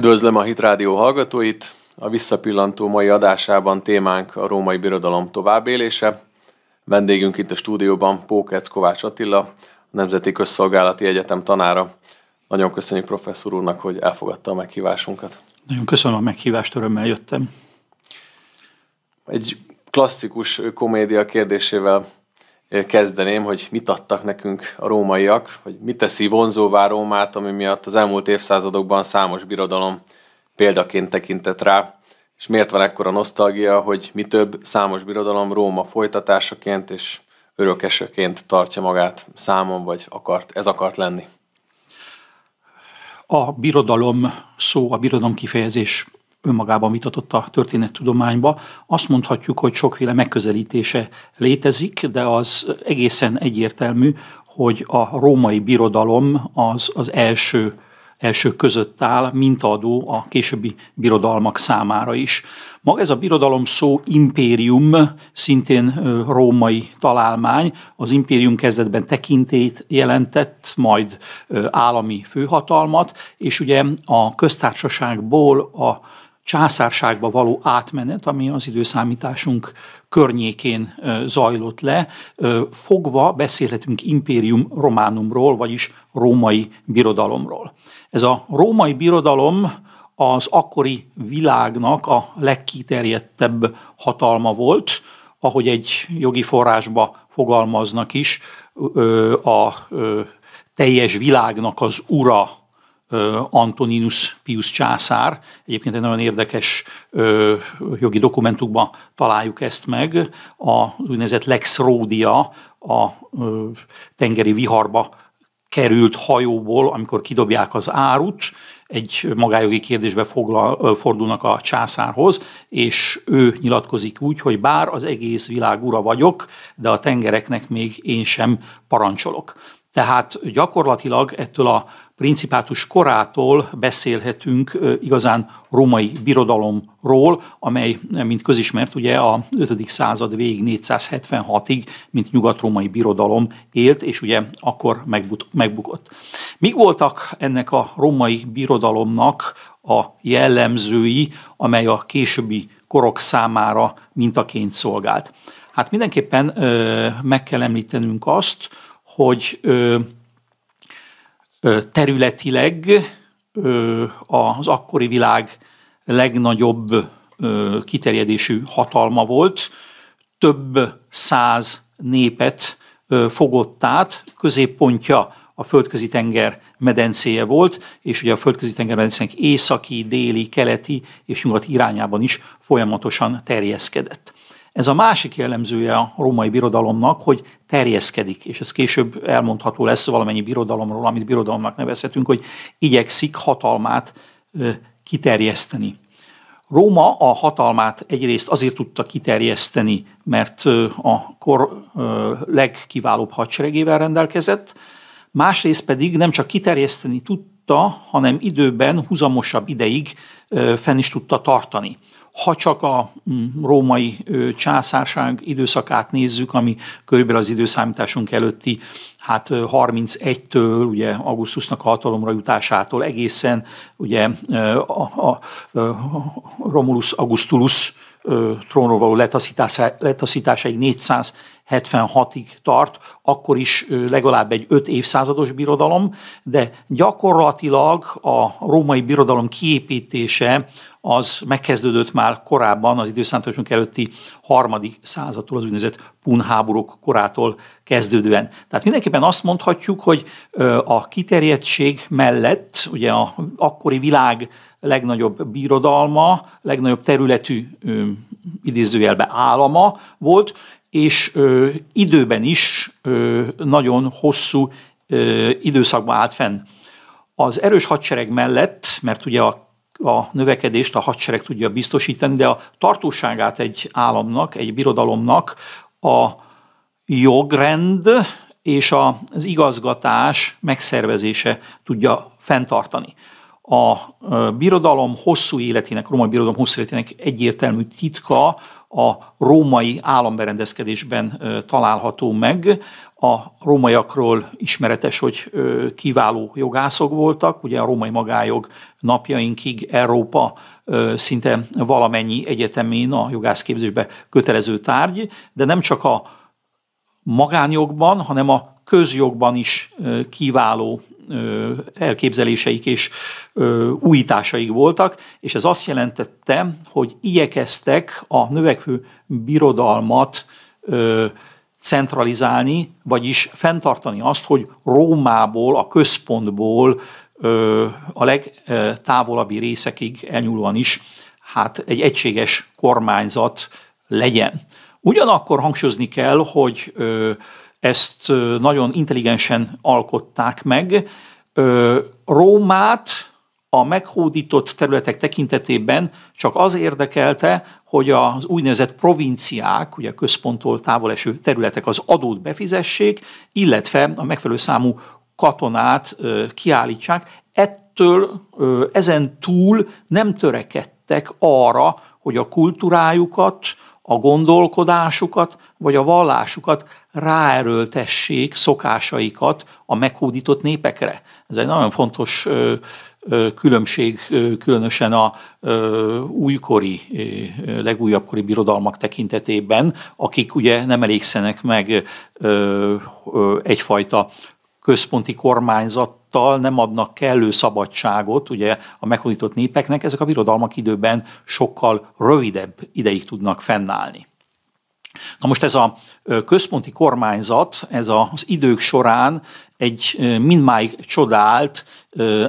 Üdvözlöm a Hitrádió hallgatóit! A Visszapillantó mai adásában témánk a római birodalom továbbélése. Vendégünk itt a stúdióban Pókec Kovács Attila, a Nemzeti Közszolgálati Egyetem tanára. Nagyon köszönjük professzor úrnak, hogy elfogadta a meghívásunkat. Nagyon köszönöm a meghívást, örömmel jöttem. Egy klasszikus komédia kérdésével kezdeném, hogy mit adtak nekünk a rómaiak, hogy mit teszi vonzóvá Rómát, ami miatt az elmúlt évszázadokban számos birodalom példaként tekintett rá, és miért van ekkora nosztalgia, hogy mi több számos birodalom Róma folytatásaként és örökesöként tartja magát számon, vagy akart, ez akart lenni? A birodalom szó, a birodalom kifejezés önmagában vitatott a történettudományba. Azt mondhatjuk, hogy sokféle megközelítése létezik, de az egészen egyértelmű, hogy a római birodalom az az első első között áll, mintaadó a későbbi birodalmak számára is. Maga ez a birodalom szó impérium, szintén római találmány. Az impérium kezdetben tekintét jelentett, majd állami főhatalmat, és ugye a köztársaságból a császárságba való átmenet, ami az időszámításunk környékén zajlott le, fogva beszélhetünk impérium románumról, vagyis római birodalomról. Ez a római birodalom az akkori világnak a legkiterjedtebb hatalma volt, ahogy egy jogi forrásba fogalmaznak is, a teljes világnak az ura Antoninus Pius császár. Egyébként egy nagyon érdekes jogi dokumentumban találjuk ezt meg. Az úgynevezett Lex Rodia, a tengeri viharba került hajóból, amikor kidobják az árut, egy magájogi kérdésbe foglal, fordulnak a császárhoz, és ő nyilatkozik úgy, hogy bár az egész világ ura vagyok, de a tengereknek még én sem parancsolok. Tehát gyakorlatilag ettől a principátus korától beszélhetünk igazán római birodalomról, amely, mint közismert, ugye a 5. század végig 476-ig, mint nyugat-római birodalom élt, és ugye akkor megbukott. Mik voltak ennek a római birodalomnak a jellemzői, amely a későbbi korok számára mintaként szolgált? Hát mindenképpen ö, meg kell említenünk azt, hogy ö, területileg az akkori világ legnagyobb kiterjedésű hatalma volt, több száz népet fogott át, középpontja a földközi tenger medencéje volt, és ugye a földközi tenger medencének északi, déli, keleti és nyugati irányában is folyamatosan terjeszkedett. Ez a másik jellemzője a római birodalomnak, hogy terjeszkedik, és ez később elmondható lesz valamennyi birodalomról, amit birodalomnak nevezhetünk, hogy igyekszik hatalmát kiterjeszteni. Róma a hatalmát egyrészt azért tudta kiterjeszteni, mert a kor legkiválóbb hadseregével rendelkezett, másrészt pedig nem csak kiterjeszteni tudta, hanem időben, huzamosabb ideig fenn is tudta tartani. Ha csak a mm, római császárság időszakát nézzük, ami körülbelül az időszámításunk előtti, hát 31-től, ugye augusztusnak a hatalomra jutásától egészen ugye a, a, a Romulus Augustulus trónról való letaszítása, letaszításáig 476-ig tart, akkor is legalább egy 5 évszázados birodalom, de gyakorlatilag a római birodalom kiépítése az megkezdődött már korábban, az időszámításunk előtti harmadik századtól, az úgynevezett pun háborúk korától kezdődően. Tehát mindenképpen azt mondhatjuk, hogy a kiterjedtség mellett, ugye a akkori világ legnagyobb birodalma, legnagyobb területű idézőjelbe állama volt, és ö, időben is ö, nagyon hosszú ö, időszakban állt fenn. Az erős hadsereg mellett, mert ugye a a növekedést a hadsereg tudja biztosítani, de a tartóságát egy államnak, egy birodalomnak a jogrend és az igazgatás megszervezése tudja fenntartani. A birodalom hosszú életének, a római birodalom hosszú életének egyértelmű titka a római államberendezkedésben található meg, a rómaiakról ismeretes, hogy kiváló jogászok voltak. Ugye a római magájog napjainkig Európa szinte valamennyi egyetemén a jogászképzésbe kötelező tárgy, de nem csak a magánjogban, hanem a közjogban is kiváló elképzeléseik és újításaik voltak, és ez azt jelentette, hogy igyekeztek a növekvő birodalmat centralizálni, vagyis fenntartani azt, hogy Rómából, a központból a legtávolabbi részekig elnyúlóan is hát egy egységes kormányzat legyen. Ugyanakkor hangsúlyozni kell, hogy ezt nagyon intelligensen alkották meg. Rómát a meghódított területek tekintetében csak az érdekelte, hogy az úgynevezett provinciák, ugye központtól távol eső területek az adót befizessék, illetve a megfelelő számú katonát kiállítsák. Ettől ezen túl nem törekedtek arra, hogy a kultúrájukat, a gondolkodásukat vagy a vallásukat ráerőltessék szokásaikat a meghódított népekre. Ez egy nagyon fontos különbség különösen a újkori, legújabbkori birodalmak tekintetében, akik ugye nem elégszenek meg egyfajta központi kormányzattal nem adnak kellő szabadságot ugye a meghódított népeknek, ezek a birodalmak időben sokkal rövidebb ideig tudnak fennállni. Na most ez a központi kormányzat, ez az idők során egy mindmáig csodált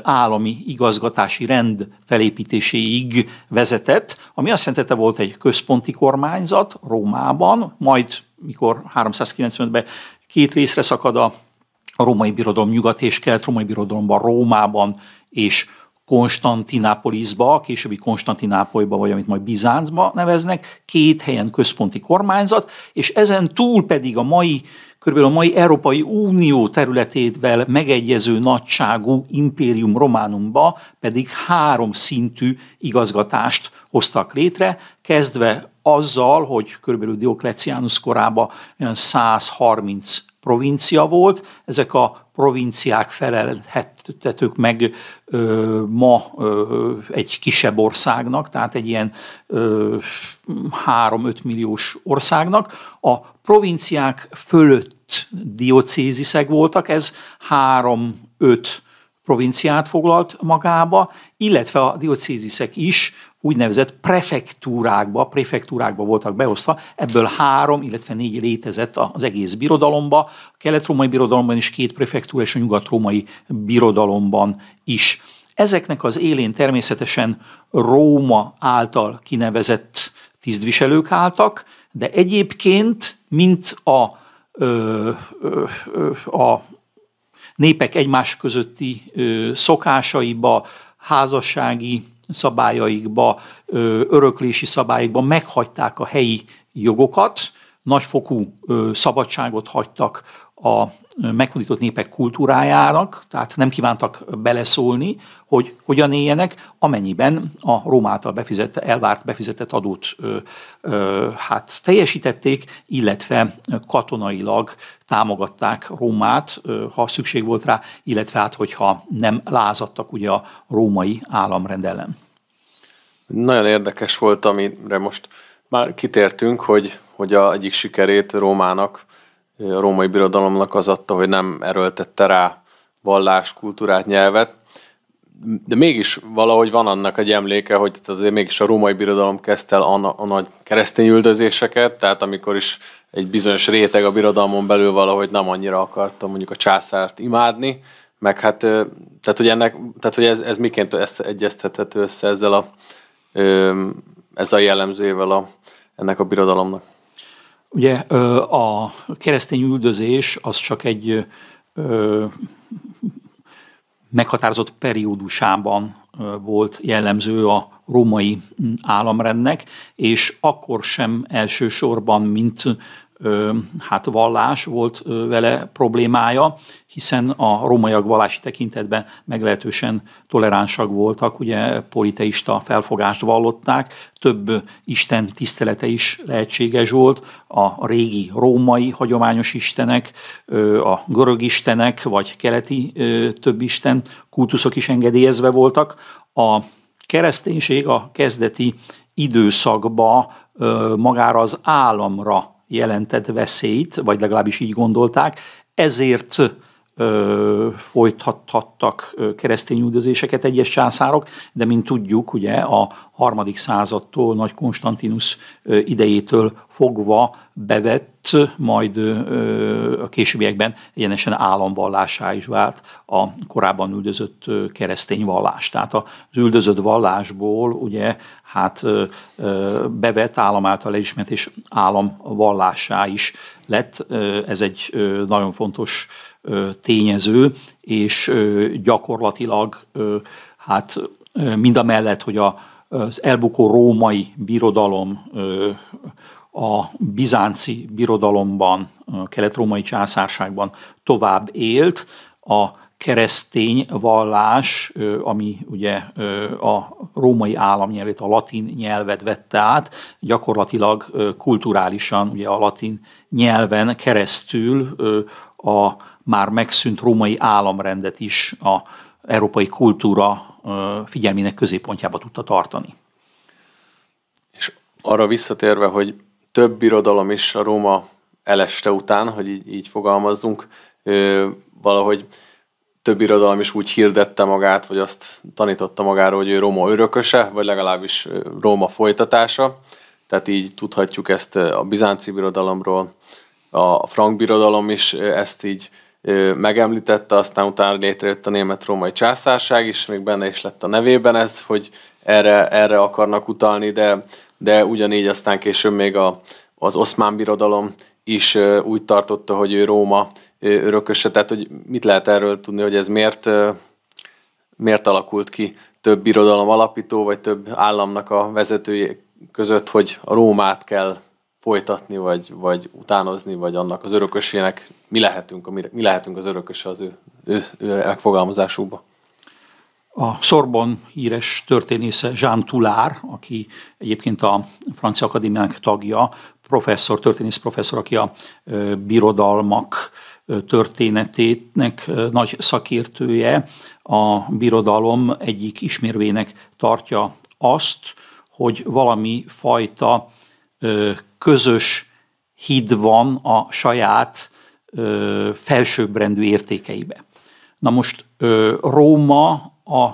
állami igazgatási rend felépítéséig vezetett, ami azt jelentette volt egy központi kormányzat Rómában, majd mikor 395-ben két részre szakad a a római birodalom nyugat és kelet római birodalomban, Rómában és Konstantinápolisba, későbbi Konstantinápolyba, vagy amit majd Bizáncba neveznek, két helyen központi kormányzat, és ezen túl pedig a mai körülbelül a mai Európai Unió területétvel megegyező nagyságú impérium románumba pedig három szintű igazgatást hoztak létre, kezdve azzal, hogy körülbelül Diokleciánus korában olyan 130 provincia volt, ezek a provinciák felelhettetők meg ma egy kisebb országnak, tehát egy ilyen 3-5 milliós országnak. A provinciák fölött diocéziszek voltak, ez 3-5 provinciát foglalt magába, illetve a diocéziszek is úgynevezett prefektúrákba, prefektúrákba voltak beosztva, ebből három, illetve négy létezett az egész birodalomba, a kelet-római birodalomban is két prefektúra, és a nyugat-római birodalomban is. Ezeknek az élén természetesen Róma által kinevezett tisztviselők álltak, de egyébként, mint a, ö, ö, ö, a népek egymás közötti ö, szokásaiba, házassági szabályaikba, öröklési szabályaikba meghagyták a helyi jogokat, nagyfokú szabadságot hagytak a meghódított népek kultúrájának, tehát nem kívántak beleszólni, hogy hogyan éljenek, amennyiben a Rómától befizette, elvárt befizetett adót ö, ö, hát teljesítették, illetve katonailag támogatták Rómát, ö, ha szükség volt rá, illetve hát, hogyha nem lázadtak ugye a római államrend ellen. Nagyon érdekes volt, amire most már kitértünk, hogy, hogy a egyik sikerét Rómának, a római birodalomnak az adta, hogy nem erőltette rá vallás, kultúrát, nyelvet, de mégis valahogy van annak egy emléke, hogy azért mégis a római birodalom kezdte el a, a nagy keresztény üldözéseket, tehát amikor is egy bizonyos réteg a birodalmon belül valahogy nem annyira akartam, mondjuk a császárt imádni, meg hát, tehát hogy, ennek, tehát, hogy ez, ez miként ezt egyeztethető össze ezzel a ez a jellemzővel a, ennek a birodalomnak. Ugye a keresztény üldözés az csak egy meghatározott periódusában volt jellemző a római államrendnek, és akkor sem elsősorban, mint hát vallás volt vele problémája, hiszen a rómaiak vallási tekintetben meglehetősen toleránsak voltak, ugye politeista felfogást vallották, több Isten tisztelete is lehetséges volt, a régi római hagyományos istenek, a görög istenek, vagy keleti több isten kultuszok is engedélyezve voltak. A kereszténység a kezdeti időszakba magára az államra jelentett veszélyt, vagy legalábbis így gondolták, ezért folytathattak keresztény üldözéseket egyes császárok, de mint tudjuk, ugye a harmadik századtól, Nagy Konstantinus idejétől fogva bevett, majd a későbbiekben egyenesen államvallásá is vált a korábban üldözött keresztény vallás. Tehát az üldözött vallásból ugye hát bevett állam által elismert és államvallásá is lett. Ez egy nagyon fontos tényező, és gyakorlatilag hát mind a mellett, hogy a, az elbukó római birodalom a bizánci birodalomban, a kelet-római császárságban tovább élt, a keresztény vallás, ami ugye a római államnyelvét, a latin nyelvet vette át, gyakorlatilag kulturálisan ugye a latin nyelven keresztül a már megszűnt római államrendet is a európai kultúra figyelmének középpontjába tudta tartani. És arra visszatérve, hogy több birodalom is a Róma eleste után, hogy így, így fogalmazzunk, valahogy több irodalom is úgy hirdette magát, vagy azt tanította magáról, hogy ő Róma örököse, vagy legalábbis Róma folytatása. Tehát így tudhatjuk ezt a bizánci birodalomról, a frank birodalom is ezt így megemlítette, aztán utána létrejött a német-római császárság is, még benne is lett a nevében ez, hogy erre, erre akarnak utalni, de, de ugyanígy aztán később még a, az oszmán birodalom is úgy tartotta, hogy ő Róma örököse, tehát hogy mit lehet erről tudni, hogy ez miért, miért alakult ki több birodalom alapító, vagy több államnak a vezetői között, hogy a Rómát kell folytatni, vagy, vagy utánozni, vagy annak az örökösének mi lehetünk, mi lehetünk az örököse az ő, ő, ő megfogalmazásukba. A Sorbon híres történésze Jean Toulard, aki egyébként a Francia Akadémiának tagja, professzor, történész professzor, aki a birodalmak történetének nagy szakértője, a birodalom egyik ismérvének tartja azt, hogy valami fajta közös híd van a saját ö, felsőbbrendű értékeibe. Na most ö, Róma a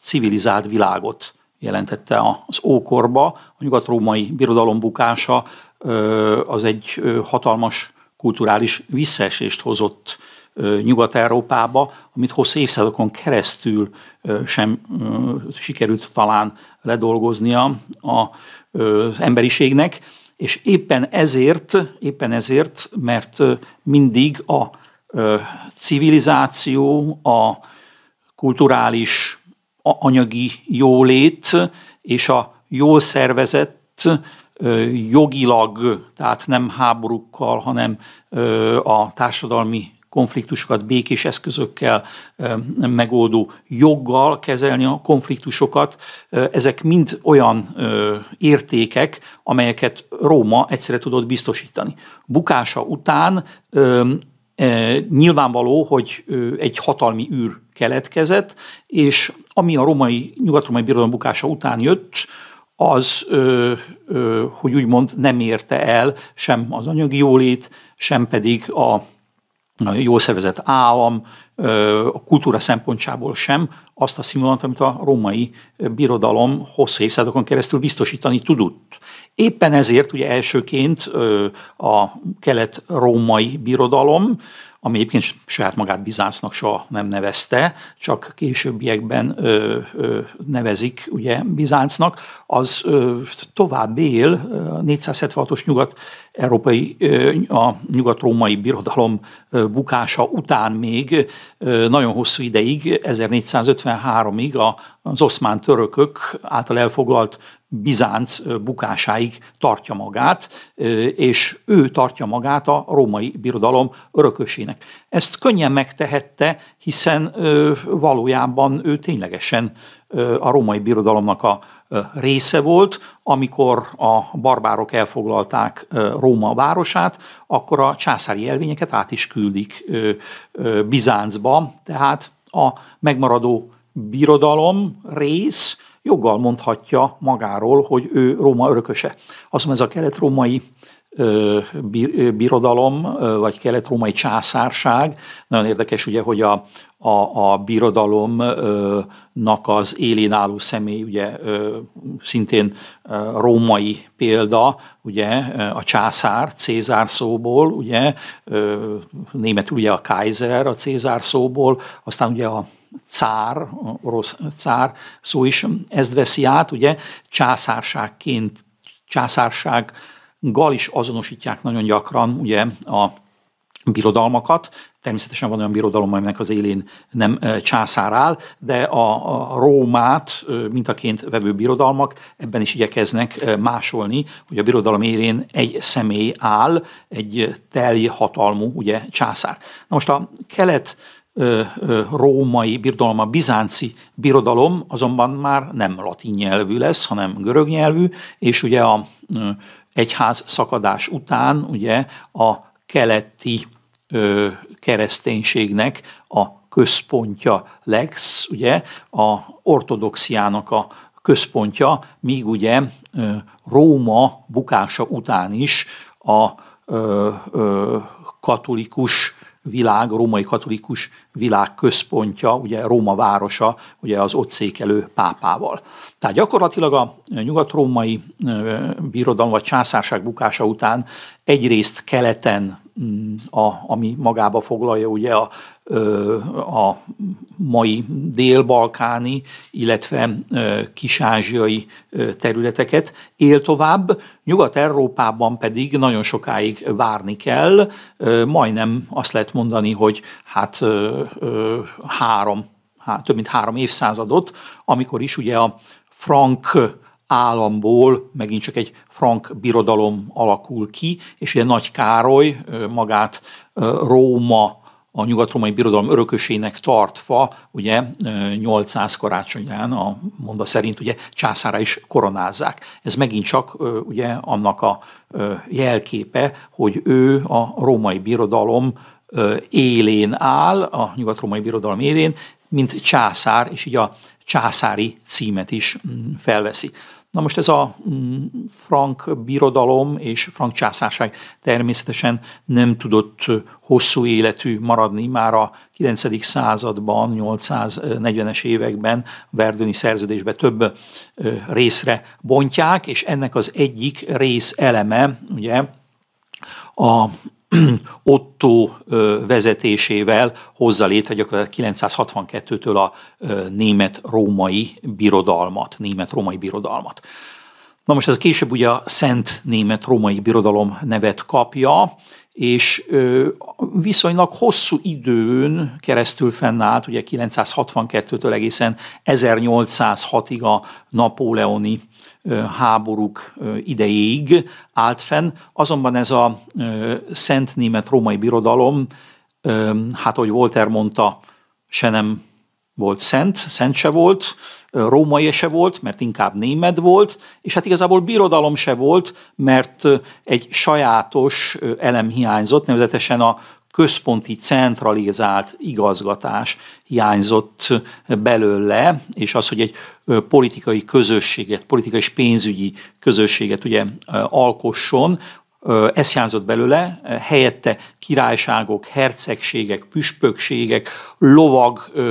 civilizált világot jelentette az ókorba. A nyugat-római birodalom bukása ö, az egy hatalmas kulturális visszaesést hozott Nyugat-Európába, amit hosszú évszázadokon keresztül sem sikerült talán ledolgoznia az emberiségnek, és éppen ezért, éppen ezért, mert mindig a civilizáció, a kulturális, a anyagi jólét és a jól szervezett jogilag, tehát nem háborúkkal, hanem a társadalmi konfliktusokat békés eszközökkel megoldó joggal kezelni a konfliktusokat. Ezek mind olyan értékek, amelyeket Róma egyszerre tudott biztosítani. Bukása után nyilvánvaló, hogy egy hatalmi űr keletkezett, és ami a romai, nyugatromai birodalom bukása után jött, az, ö, ö, hogy úgymond nem érte el sem az anyagi jólét, sem pedig a jól szervezett állam, a kultúra szempontjából sem azt a színvonalat, amit a római birodalom hosszú évszázadokon keresztül biztosítani tudott. Éppen ezért ugye elsőként a kelet-római birodalom ami egyébként saját magát bizásznak soha nem nevezte, csak későbbiekben ö, ö, nevezik ugye Bizáncnak, az ö, tovább él 476-os nyugat-európai, a nyugat-római birodalom bukása után még nagyon hosszú ideig, 1453-ig a, az oszmán törökök által elfoglalt Bizánc bukásáig tartja magát, és ő tartja magát a római birodalom örökösének. Ezt könnyen megtehette, hiszen valójában ő ténylegesen a római birodalomnak a része volt, amikor a barbárok elfoglalták Róma városát, akkor a császári elvényeket át is küldik Bizáncba, tehát a megmaradó birodalom rész, joggal mondhatja magáról, hogy ő Róma örököse. Azt mondom, ez a kelet-római birodalom, vagy kelet-római császárság. Nagyon érdekes ugye, hogy a, a, a birodalomnak az élén álló személy, ugye szintén római példa, ugye a császár, Cézár szóból, ugye németül ugye a Kaiser a Cézár szóból, aztán ugye a cár, orosz cár szó is ezt veszi át, ugye császárságként, császársággal is azonosítják nagyon gyakran ugye a birodalmakat. Természetesen van olyan birodalom, aminek az élén nem császár áll, de a, a Rómát mintaként vevő birodalmak ebben is igyekeznek másolni, hogy a birodalom élén egy személy áll, egy telj hatalmú ugye, császár. Na most a kelet római birodalom, a bizánci birodalom azonban már nem latin nyelvű lesz, hanem görög nyelvű, és ugye a egyház szakadás után ugye a keleti kereszténységnek a központja lex, ugye a ortodoxiának a központja, míg ugye Róma bukása után is a katolikus világ, a római katolikus világ központja, ugye Róma városa, ugye az ott székelő pápával. Tehát gyakorlatilag a nyugat-római birodalom vagy császárság bukása után egyrészt keleten mm, a, ami magába foglalja ugye a a mai dél-balkáni, illetve kis-ázsiai területeket él tovább, Nyugat-Európában pedig nagyon sokáig várni kell, majdnem azt lehet mondani, hogy hát három, hát több mint három évszázadot, amikor is ugye a frank államból megint csak egy frank birodalom alakul ki, és ugye Nagy Károly magát Róma a nyugatromai birodalom örökösének tartva, ugye 800 karácsonyán a monda szerint ugye császára is koronázzák. Ez megint csak ugye annak a jelképe, hogy ő a római birodalom élén áll, a nyugatromai birodalom élén, mint császár, és így a császári címet is mm, felveszi. Na most ez a mm, frank birodalom és frank császárság természetesen nem tudott hosszú életű maradni már a 9. században, 840-es években verdőni szerződésbe több részre bontják, és ennek az egyik rész eleme, ugye, a Otto vezetésével hozza létre gyakorlatilag 962-től a német-római birodalmat, német-római birodalmat. Na most ez később ugye a Szent Német-Római Birodalom nevet kapja, és viszonylag hosszú időn keresztül fennállt, ugye 962-től egészen 1806-ig a napóleoni háborúk idejéig állt fenn, azonban ez a szent német római birodalom, hát ahogy Volter mondta, se nem volt szent, szent se volt, római se volt, mert inkább német volt, és hát igazából birodalom se volt, mert egy sajátos elem hiányzott, nevezetesen a központi, centralizált igazgatás hiányzott belőle, és az, hogy egy politikai közösséget, politikai és pénzügyi közösséget ugye alkosson, ez hiányzott belőle, helyette királyságok, hercegségek, püspökségek, lovag ö,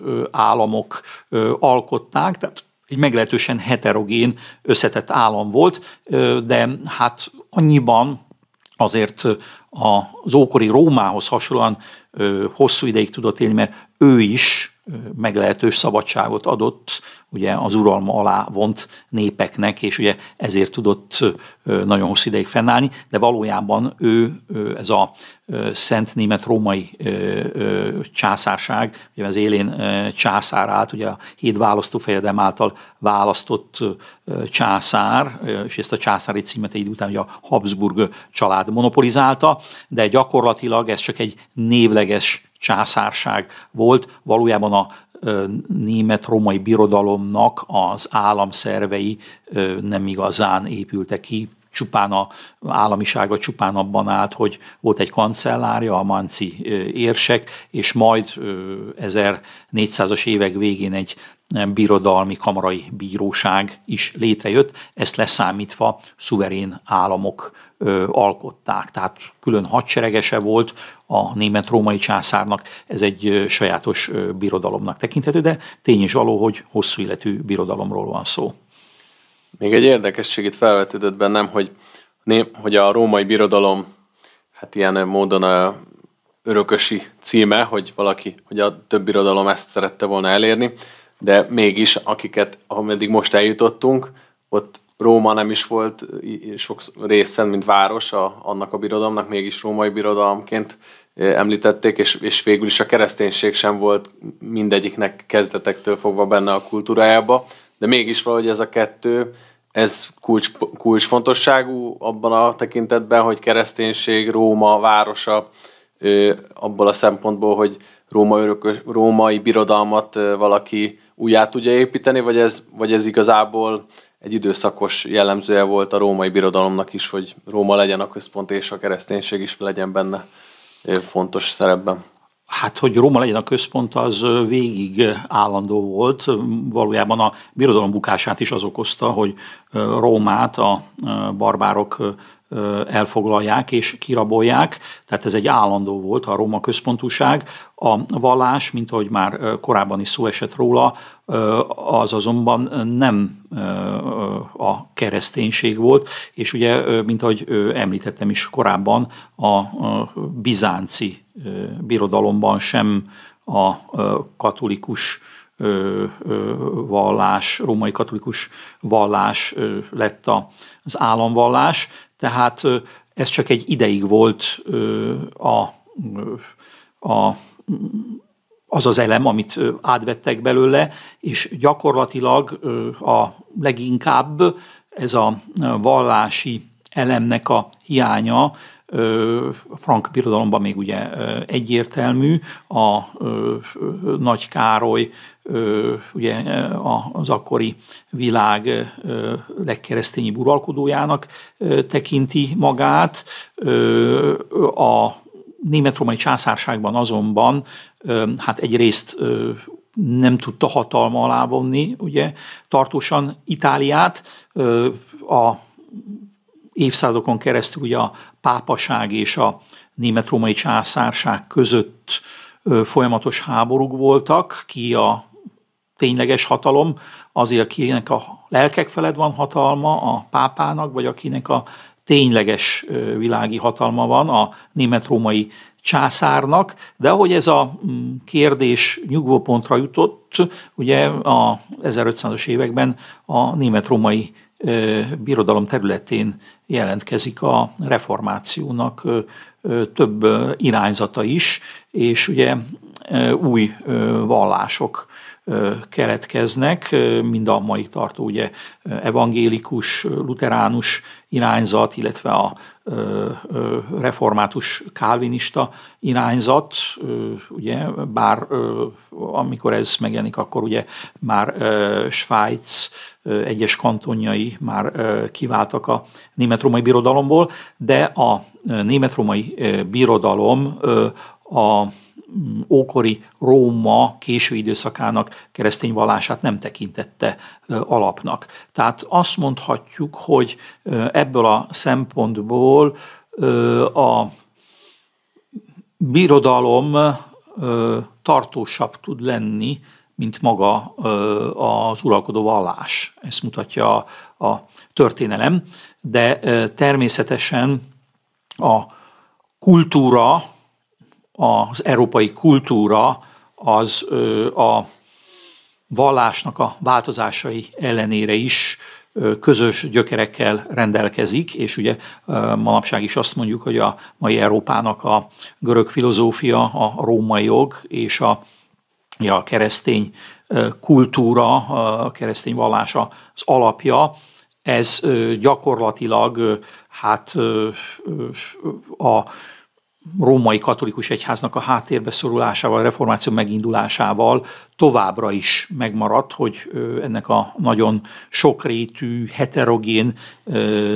ö, államok ö, alkották, tehát egy meglehetősen heterogén összetett állam volt, de hát annyiban azért az ókori Rómához hasonlóan hosszú ideig tudott élni, mert ő is meglehetős szabadságot adott, ugye az uralma alá vont népeknek, és ugye ezért tudott nagyon hosszú ideig fennállni, de valójában ő, ez a szent német római császárság, ugye az élén császár állt, ugye a hét választófejedem által választott császár, és ezt a császári címet egy idő után ugye a Habsburg család monopolizálta, de gyakorlatilag ez csak egy névleges császárság volt, valójában a német római birodalomnak az államszervei nem igazán épültek ki, csupán a államisága csupán abban állt, hogy volt egy kancellárja, a Manci érsek, és majd 1400-as évek végén egy birodalmi kamarai bíróság is létrejött, ezt leszámítva szuverén államok ö, alkották. Tehát külön hadseregese volt a német-római császárnak, ez egy sajátos ö, birodalomnak tekinthető, de tény is való, hogy hosszú életű birodalomról van szó. Még egy érdekesség itt felvetődött bennem, hogy, hogy a római birodalom hát ilyen módon a örökösi címe, hogy valaki, hogy a több birodalom ezt szerette volna elérni, de mégis akiket, ameddig most eljutottunk, ott Róma nem is volt sok részen, mint város a, annak a birodalomnak, mégis római birodalomként említették, és, és végül is a kereszténység sem volt mindegyiknek kezdetektől fogva benne a kultúrájába, de mégis valahogy ez a kettő, ez kulcs, kulcsfontosságú abban a tekintetben, hogy kereszténység, Róma városa, abból a szempontból, hogy Róma örökös, római birodalmat valaki újjá tudja építeni, vagy ez, vagy ez igazából egy időszakos jellemzője volt a római birodalomnak is, hogy Róma legyen a központ, és a kereszténység is legyen benne fontos szerepben. Hát, hogy Róma legyen a központ, az végig állandó volt. Valójában a birodalom bukását is az okozta, hogy Rómát a barbárok elfoglalják és kirabolják, tehát ez egy állandó volt a roma központúság. A vallás, mint ahogy már korábban is szó esett róla, az azonban nem a kereszténység volt, és ugye, mint ahogy említettem is korábban, a bizánci birodalomban sem a katolikus vallás, római katolikus vallás lett az államvallás, tehát ez csak egy ideig volt a, a, az az elem, amit átvettek belőle, és gyakorlatilag a leginkább ez a vallási elemnek a hiánya frank birodalomban még ugye egyértelmű, a Nagy Károly ugye az akkori világ legkeresztényi uralkodójának tekinti magát. A német-római császárságban azonban hát egyrészt nem tudta hatalma alá vonni ugye, tartósan Itáliát. A évszázadokon keresztül ugye a pápaság és a német-római császárság között folyamatos háborúk voltak, ki a tényleges hatalom, azért akinek a lelkek feled van hatalma, a pápának, vagy akinek a tényleges világi hatalma van, a német-római császárnak, de ahogy ez a mm, kérdés nyugvópontra jutott, ugye a 1500-as években a német-római birodalom területén jelentkezik a reformációnak több irányzata is, és ugye új vallások keletkeznek, mind a mai tartó ugye evangélikus, luteránus irányzat, illetve a református kálvinista irányzat, ugye, bár amikor ez megjelenik, akkor ugye már Svájc egyes kantonjai már kiváltak a német-római birodalomból, de a német-római birodalom a Mm, ókori Róma késő időszakának keresztény vallását nem tekintette alapnak. Tehát azt mondhatjuk, hogy ebből a szempontból a birodalom tartósabb tud lenni, mint maga az uralkodó vallás. Ezt mutatja a történelem, de természetesen a kultúra, az európai kultúra az a vallásnak a változásai ellenére is közös gyökerekkel rendelkezik, és ugye manapság is azt mondjuk, hogy a mai Európának a görög filozófia, a római jog és a, a keresztény kultúra, a keresztény vallása az alapja, ez gyakorlatilag hát a római katolikus egyháznak a háttérbe szorulásával, a reformáció megindulásával továbbra is megmaradt, hogy ennek a nagyon sokrétű, heterogén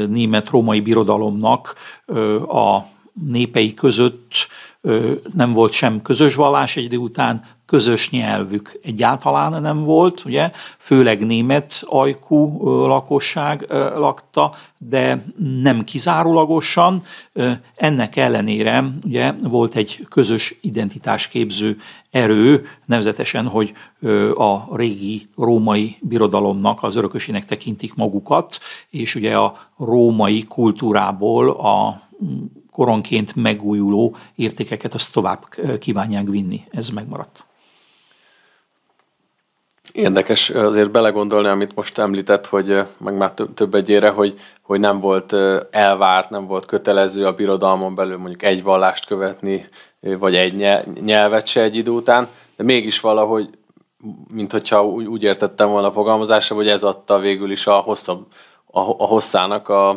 német-római birodalomnak a népei között nem volt sem közös vallás egy idő után, közös nyelvük egyáltalán nem volt, ugye, főleg német ajkú lakosság lakta, de nem kizárólagosan. Ennek ellenére ugye, volt egy közös identitásképző erő, nevezetesen, hogy a régi római birodalomnak az örökösének tekintik magukat, és ugye a római kultúrából a koronként megújuló értékeket azt tovább kívánják vinni. Ez megmaradt. Érdekes azért belegondolni, amit most említett, hogy meg már több, egyére, hogy, hogy nem volt elvárt, nem volt kötelező a birodalmon belül mondjuk egy vallást követni, vagy egy nyelvet se egy idő után, de mégis valahogy, mint hogyha úgy értettem volna a fogalmazása, hogy ez adta végül is a hosszabb, a, a hosszának a,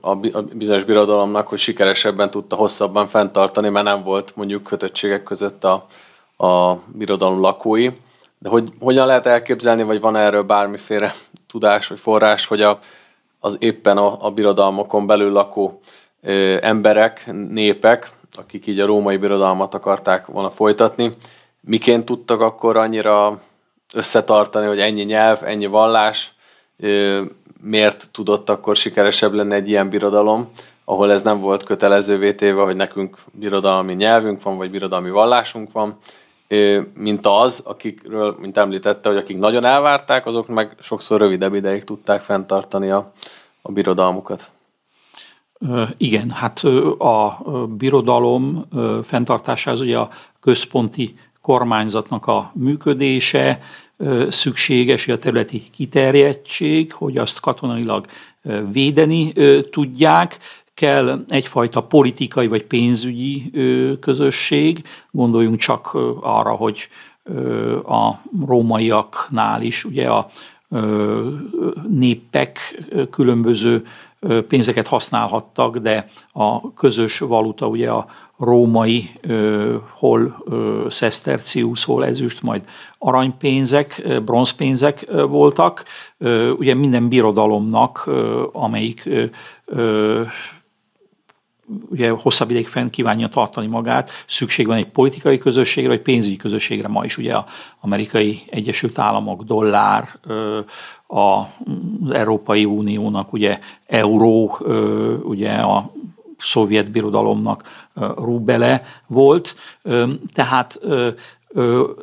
a bizonyos birodalomnak, hogy sikeresebben tudta hosszabban fenntartani, mert nem volt mondjuk kötöttségek között a, a birodalom lakói. De hogy hogyan lehet elképzelni, vagy van erről bármiféle tudás vagy forrás, hogy a, az éppen a, a birodalmokon belül lakó ö, emberek, népek, akik így a római birodalmat akarták volna folytatni, miként tudtak akkor annyira összetartani, hogy ennyi nyelv, ennyi vallás, ö, miért tudott akkor sikeresebb lenni egy ilyen birodalom, ahol ez nem volt kötelezővé téve, hogy nekünk birodalmi nyelvünk van, vagy birodalmi vallásunk van, mint az, akikről, mint említette, hogy akik nagyon elvárták, azok meg sokszor rövidebb ideig tudták fenntartani a, a birodalmukat. Igen, hát a birodalom fenntartása az ugye a központi kormányzatnak a működése, szükséges, hogy a területi kiterjedtség, hogy azt katonailag védeni tudják, kell egyfajta politikai vagy pénzügyi közösség. Gondoljunk csak arra, hogy a rómaiaknál is ugye a népek különböző pénzeket használhattak, de a közös valuta ugye a római, hol szesztercius, hol ezüst, majd aranypénzek, bronzpénzek voltak. Ugye minden birodalomnak, amelyik ugye hosszabb ideig fenn kívánja tartani magát, szükség van egy politikai közösségre, vagy pénzügyi közösségre ma is, ugye a amerikai Egyesült Államok dollár, az Európai Uniónak ugye euró, ugye a szovjet birodalomnak rubele volt, tehát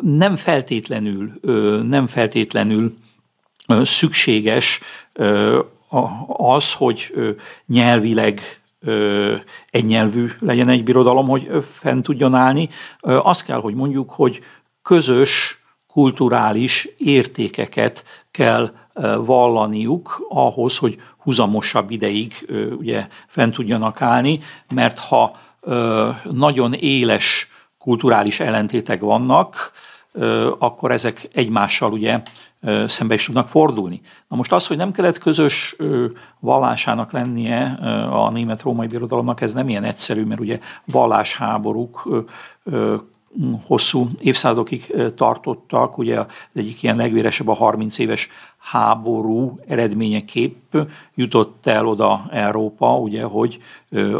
nem feltétlenül, nem feltétlenül szükséges az, hogy nyelvileg egynyelvű legyen egy birodalom, hogy fent tudjon állni. Azt kell, hogy mondjuk, hogy közös kulturális értékeket kell vallaniuk ahhoz, hogy huzamosabb ideig ugye fent tudjanak állni, mert ha nagyon éles kulturális ellentétek vannak, akkor ezek egymással ugye szembe is tudnak fordulni. Na most az, hogy nem kellett közös vallásának lennie a német-római birodalomnak, ez nem ilyen egyszerű, mert ugye vallásháborúk hosszú évszázadokig tartottak, ugye az egyik ilyen legvéresebb a 30 éves háború eredményeképp jutott el oda Európa, ugye, hogy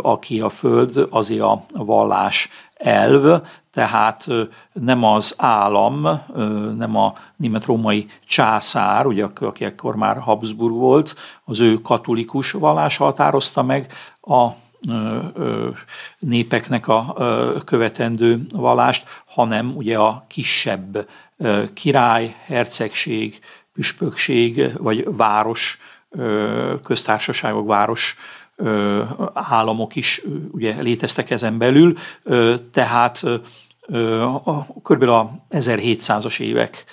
aki a föld, azért a vallás elv, tehát nem az állam, nem a német-római császár, ugye, aki akkor már Habsburg volt, az ő katolikus vallás határozta meg a népeknek a követendő vallást, hanem ugye a kisebb király, hercegség, püspökség vagy város, köztársaságok, város államok is ugye léteztek ezen belül, tehát körülbelül a 1700-as évek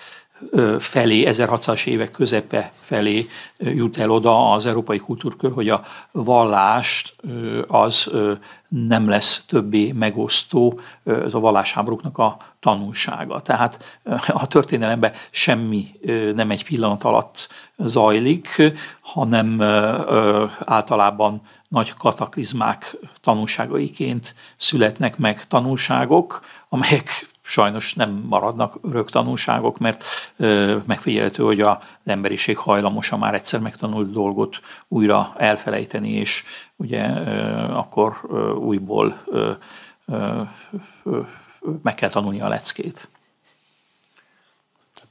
felé, 1600-as évek közepe felé jut el oda az európai kultúrkör, hogy a vallást az nem lesz többé megosztó, ez a vallásháborúknak a tanulsága. Tehát a történelemben semmi nem egy pillanat alatt zajlik, hanem általában nagy kataklizmák tanulságaiként születnek meg tanulságok, amelyek sajnos nem maradnak örök tanulságok, mert megfigyelhető, hogy az emberiség hajlamosa már egyszer megtanult dolgot újra elfelejteni, és ugye akkor újból meg kell tanulni a leckét.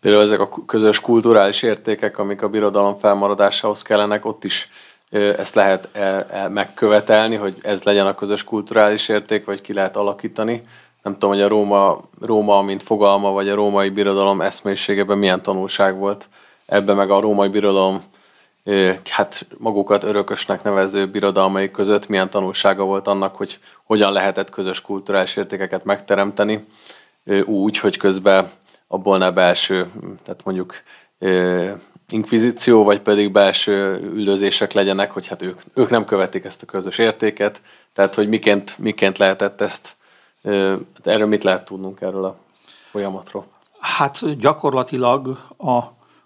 Például ezek a közös kulturális értékek, amik a birodalom felmaradásához kellenek, ott is ezt lehet e, e, megkövetelni, hogy ez legyen a közös kulturális érték, vagy ki lehet alakítani, nem tudom, hogy a Róma, Róma, mint fogalma, vagy a római birodalom eszmélységében milyen tanulság volt. Ebben meg a római birodalom hát magukat örökösnek nevező birodalmai között milyen tanulsága volt annak, hogy hogyan lehetett közös kulturális értékeket megteremteni úgy, hogy közben abból ne belső, tehát mondjuk inkvizíció, vagy pedig belső üldözések legyenek, hogy hát ők, ők nem követik ezt a közös értéket, tehát hogy miként, miként lehetett ezt Hát erről mit lehet tudnunk erről a folyamatról? Hát gyakorlatilag a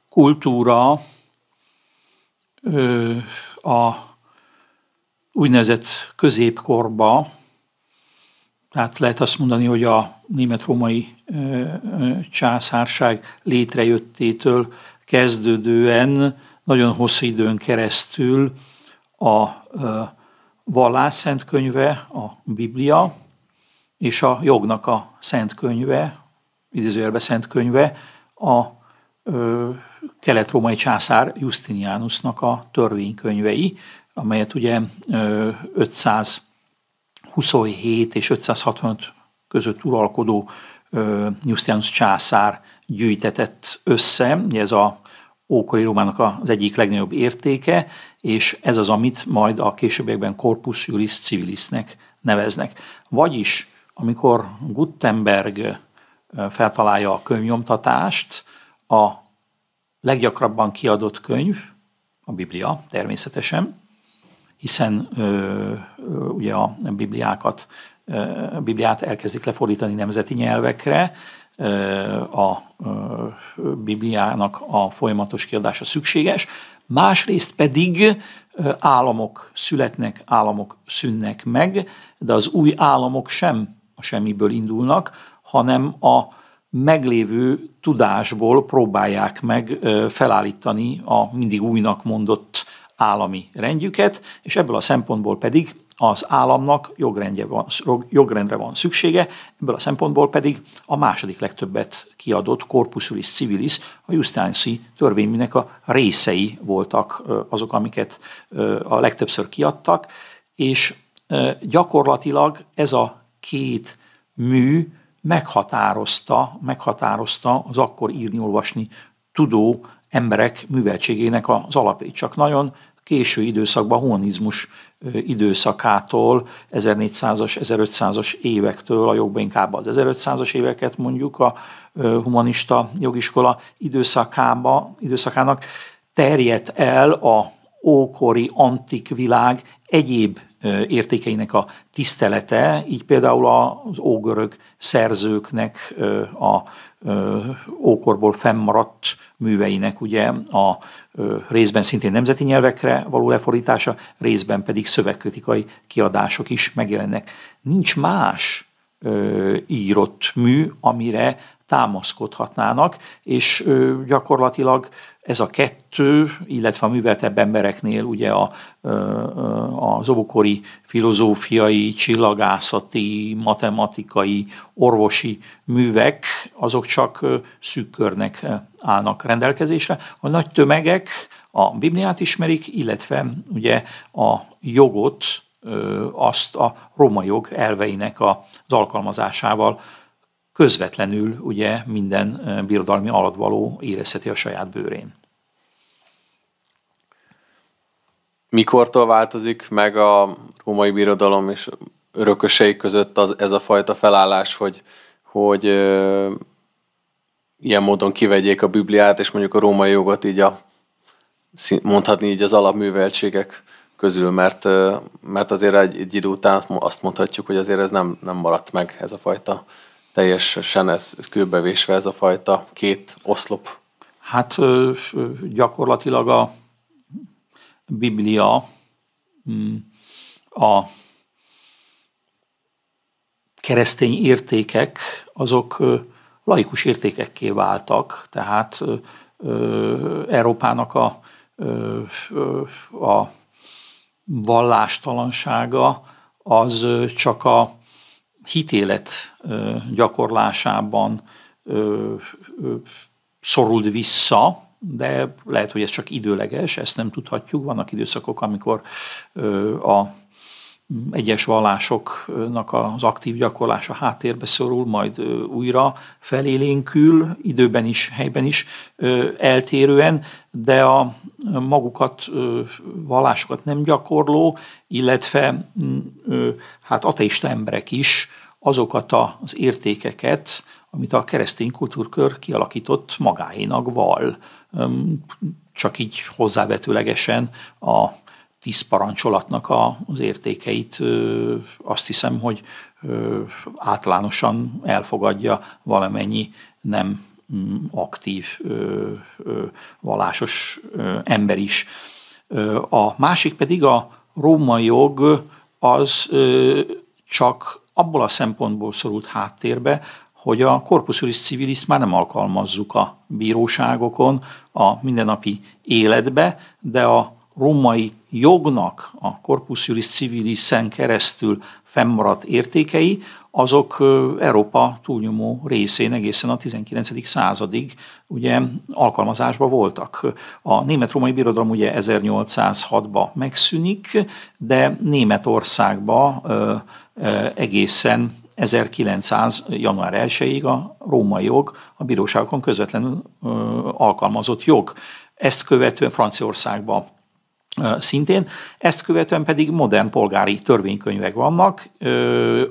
kultúra a úgynevezett középkorba, tehát lehet azt mondani, hogy a német-római császárság létrejöttétől kezdődően nagyon hosszú időn keresztül a vallásszentkönyve, könyve, a Biblia, és a jognak a szent könyve, idézőjelben szent könyve, a ö, kelet-római császár Justinianusnak a törvénykönyvei, amelyet ugye ö, 527 és 565 között uralkodó ö, Justinianus császár gyűjtetett össze, ez a ókori Rómának az egyik legnagyobb értéke, és ez az, amit majd a későbbiekben Corpus Juris Civilisnek neveznek. Vagyis amikor Gutenberg feltalálja a könyvnyomtatást, a leggyakrabban kiadott könyv, a Biblia természetesen, hiszen ö, ö, ugye a Bibliákat, ö, a Bibliát elkezdik lefordítani nemzeti nyelvekre, a Bibliának a folyamatos kiadása szükséges, másrészt pedig államok születnek, államok szűnnek meg, de az új államok sem semmiből indulnak, hanem a meglévő tudásból próbálják meg felállítani a mindig újnak mondott állami rendjüket, és ebből a szempontból pedig az államnak jogrendje van, jogrendre van szüksége, ebből a szempontból pedig a második legtöbbet kiadott Corpus Civilis, a Justánci törvényműnek a részei voltak azok, amiket a legtöbbször kiadtak, és gyakorlatilag ez a két mű meghatározta, meghatározta az akkor írni-olvasni tudó emberek műveltségének az alapét. Csak nagyon késő időszakban, humanizmus időszakától, 1400-as, 1500-as évektől, a jogban inkább az 1500-as éveket mondjuk a humanista jogiskola időszakába, időszakának terjedt el a ókori antik világ egyéb értékeinek a tisztelete, így például az ógörög szerzőknek a ókorból fennmaradt műveinek ugye a részben szintén nemzeti nyelvekre való lefordítása, részben pedig szövegkritikai kiadások is megjelennek. Nincs más írott mű, amire támaszkodhatnának, és gyakorlatilag ez a kettő, illetve a műveltebb embereknél ugye a, az obokori filozófiai, csillagászati, matematikai, orvosi művek, azok csak szűkörnek állnak rendelkezésre. A nagy tömegek a Bibliát ismerik, illetve ugye a jogot, azt a római jog elveinek az alkalmazásával közvetlenül ugye minden birodalmi alatvaló érezheti a saját bőrén. Mikortól változik meg a római birodalom és örökösei között az, ez a fajta felállás, hogy, hogy ö, ilyen módon kivegyék a Bibliát, és mondjuk a római jogot így a, mondhatni így az alapműveltségek közül, mert, mert azért egy, egy idő után azt mondhatjuk, hogy azért ez nem, nem maradt meg ez a fajta teljesen ez, ez kőbevésve ez a fajta két oszlop? Hát gyakorlatilag a Biblia mm, a keresztény értékek, azok laikus értékekké váltak, tehát Európának a, a vallástalansága az csak a hitélet gyakorlásában szorult vissza, de lehet, hogy ez csak időleges, ezt nem tudhatjuk. Vannak időszakok, amikor a egyes vallásoknak az aktív gyakorlása háttérbe szorul, majd újra felélénkül, időben is, helyben is eltérően, de a magukat, vallásokat nem gyakorló, illetve hát ateista emberek is azokat az értékeket, amit a keresztény kultúrkör kialakított magáénak val. Csak így hozzávetőlegesen a tíz parancsolatnak a, az értékeit azt hiszem, hogy általánosan elfogadja valamennyi nem mm, aktív valásos ember is. A másik pedig a római jog az csak abból a szempontból szorult háttérbe, hogy a corpus civiliszt civilis már nem alkalmazzuk a bíróságokon, a mindennapi életbe, de a római jognak a corpus juris Civilis-en keresztül fennmaradt értékei, azok Európa túlnyomó részén egészen a 19. századig ugye alkalmazásba voltak. A német-római birodalom ugye 1806-ba megszűnik, de Németországba ö, ö, egészen 1900. január 1-ig a római jog a bíróságokon közvetlenül ö, alkalmazott jog. Ezt követően Franciaországban szintén. Ezt követően pedig modern polgári törvénykönyvek vannak,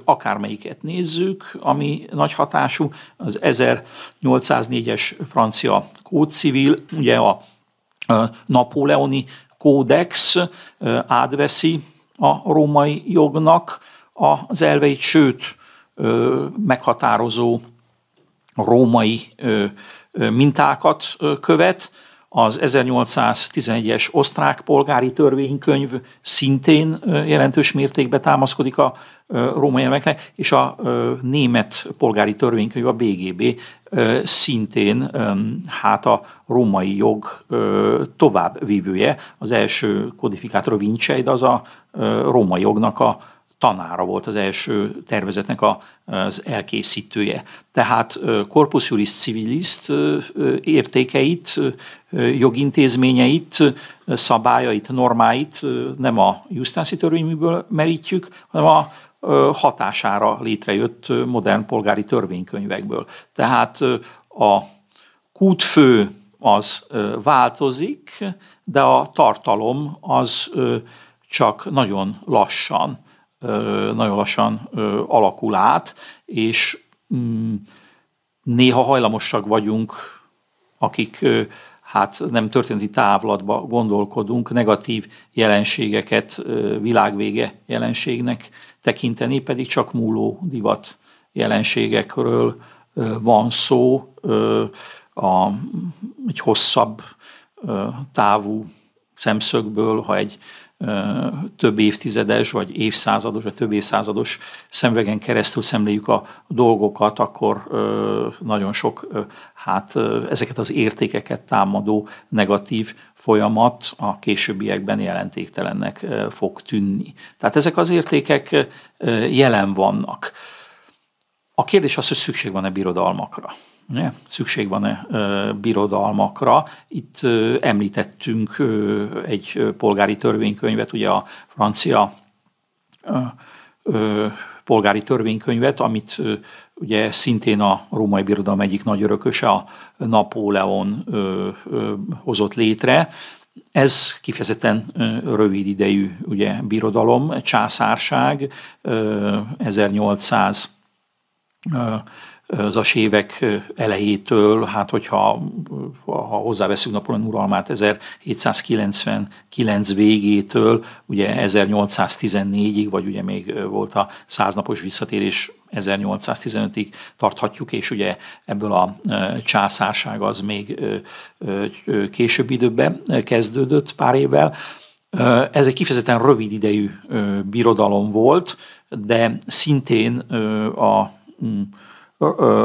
akármelyiket nézzük, ami nagy hatású, az 1804-es francia civil, ugye a napóleoni kódex átveszi a római jognak az elveit, sőt, meghatározó római mintákat követ, az 1811-es osztrák polgári törvénykönyv szintén jelentős mértékben támaszkodik a római elemeknek, és a német polgári törvénykönyv, a BGB szintén hát a római jog továbbvívője. Az első kodifikátor vincseid az a római jognak a tanára volt az első tervezetnek az elkészítője. Tehát korpus juris civilist értékeit, jogintézményeit, szabályait, normáit nem a justánszi törvényből merítjük, hanem a hatására létrejött modern polgári törvénykönyvekből. Tehát a kútfő az változik, de a tartalom az csak nagyon lassan nagyon lassan alakul át, és mm, néha hajlamosak vagyunk, akik hát nem történeti távlatba gondolkodunk, negatív jelenségeket világvége jelenségnek tekinteni, pedig csak múló divat jelenségekről van szó, a, egy hosszabb távú szemszögből, ha egy több évtizedes vagy évszázados, vagy több évszázados szemvegen keresztül szemléljük a dolgokat, akkor nagyon sok hát ezeket az értékeket támadó negatív folyamat a későbbiekben jelentéktelennek fog tűnni. Tehát ezek az értékek jelen vannak. A kérdés az, hogy szükség van-e birodalmakra. Ne? Szükség van-e birodalmakra. Itt említettünk egy polgári törvénykönyvet, ugye a francia polgári törvénykönyvet, amit ugye szintén a római birodalom egyik nagy örököse, a Napóleon hozott létre. Ez kifejezetten rövid idejű ugye, birodalom, császárság, 1800 az a évek elejétől, hát hogyha ha hozzáveszünk Napóleon uralmát 1799 végétől, ugye 1814-ig, vagy ugye még volt a száznapos visszatérés 1815-ig tarthatjuk, és ugye ebből a császárság az még később időben kezdődött pár évvel. Ez egy kifejezetten rövid idejű birodalom volt, de szintén a mm,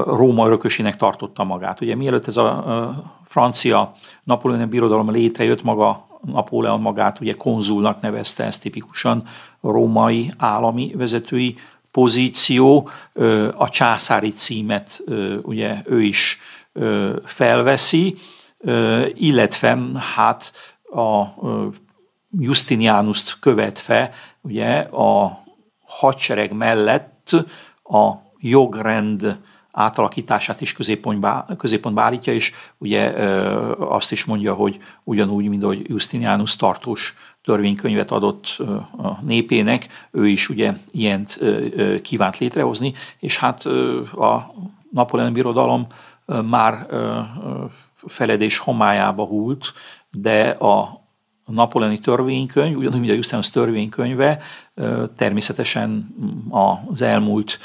Róma örökösének tartotta magát. Ugye mielőtt ez a francia napoleoni birodalom létrejött, maga Napóleon magát ugye konzulnak nevezte, ez tipikusan a római állami vezetői pozíció, a császári címet ugye ő is felveszi, illetve hát a Justinianust követve ugye a hadsereg mellett a jogrend átalakítását is középpontba, középpontba állítja, és ugye azt is mondja, hogy ugyanúgy, mint ahogy Justinianus tartós törvénykönyvet adott a népének, ő is ugye ilyent kívánt létrehozni, és hát a Napoleon birodalom már feledés homályába húlt, de a napoleoni törvénykönyv, ugyanúgy, mint a Justinus törvénykönyve, természetesen az elmúlt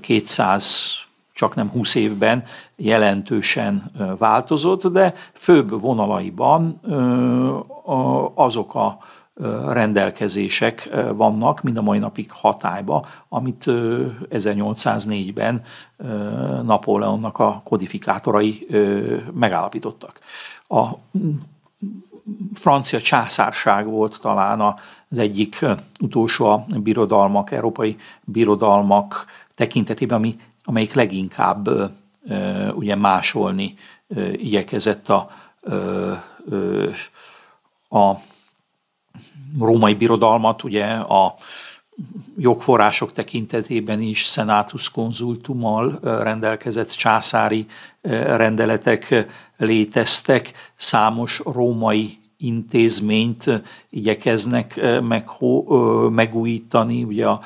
200 csak nem 20 évben jelentősen változott, de főbb vonalaiban azok a rendelkezések vannak, mind a mai napig hatályba, amit 1804-ben Napóleonnak a kodifikátorai megállapítottak. A francia császárság volt talán az egyik utolsó a birodalmak, európai birodalmak tekintetében, ami amelyik leginkább ugye másolni igyekezett a, a római birodalmat, ugye a jogforrások tekintetében is szenátus konzultummal rendelkezett császári rendeletek léteztek, számos római intézményt igyekeznek meg, megújítani, ugye a